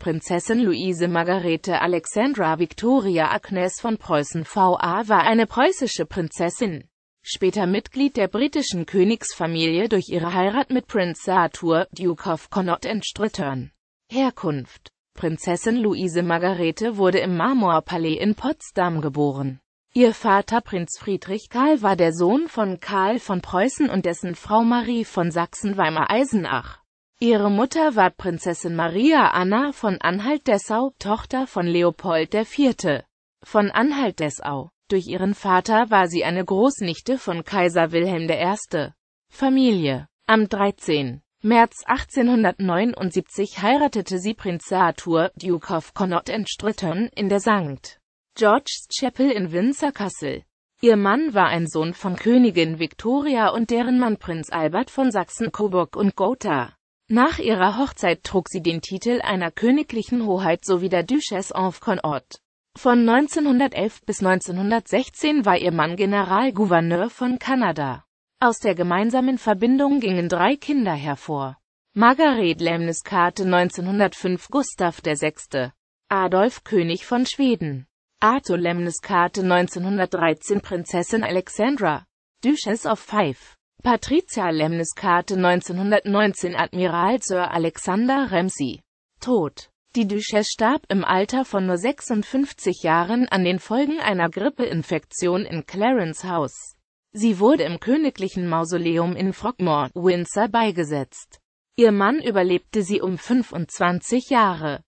Prinzessin Luise Margarete Alexandra Victoria Agnes von Preußen VA war eine preußische Prinzessin, später Mitglied der britischen Königsfamilie durch ihre Heirat mit Prinz Arthur, Duke of Connaught and Strittern. Herkunft Prinzessin Luise Margarete wurde im Marmorpalais in Potsdam geboren. Ihr Vater Prinz Friedrich Karl war der Sohn von Karl von Preußen und dessen Frau Marie von Sachsen-Weimar-Eisenach. Ihre Mutter war Prinzessin Maria Anna von Anhalt-Dessau, Tochter von Leopold IV. von Anhalt-Dessau. Durch ihren Vater war sie eine Großnichte von Kaiser Wilhelm I. Familie. Am 13. März 1879 heiratete sie Prinz Arthur, Duke of Connaught and Stratton, in der St. George's Chapel in Windsor Castle. Ihr Mann war ein Sohn von Königin Victoria und deren Mann Prinz Albert von Sachsen-Coburg und Gotha. Nach ihrer Hochzeit trug sie den Titel einer königlichen Hoheit sowie der Duchesse of Connaught. Von 1911 bis 1916 war ihr Mann Generalgouverneur von Kanada. Aus der gemeinsamen Verbindung gingen drei Kinder hervor. Margaret Lemniskate 1905 Gustav VI. Adolf König von Schweden. Arthur Lemniskate 1913 Prinzessin Alexandra, Duchess of Fife. Patricia Lemniskate 1919 Admiral Sir Alexander Ramsay. Tod. Die Duchesse starb im Alter von nur 56 Jahren an den Folgen einer Grippeinfektion in Clarence House. Sie wurde im königlichen Mausoleum in Frogmore, Windsor beigesetzt. Ihr Mann überlebte sie um 25 Jahre.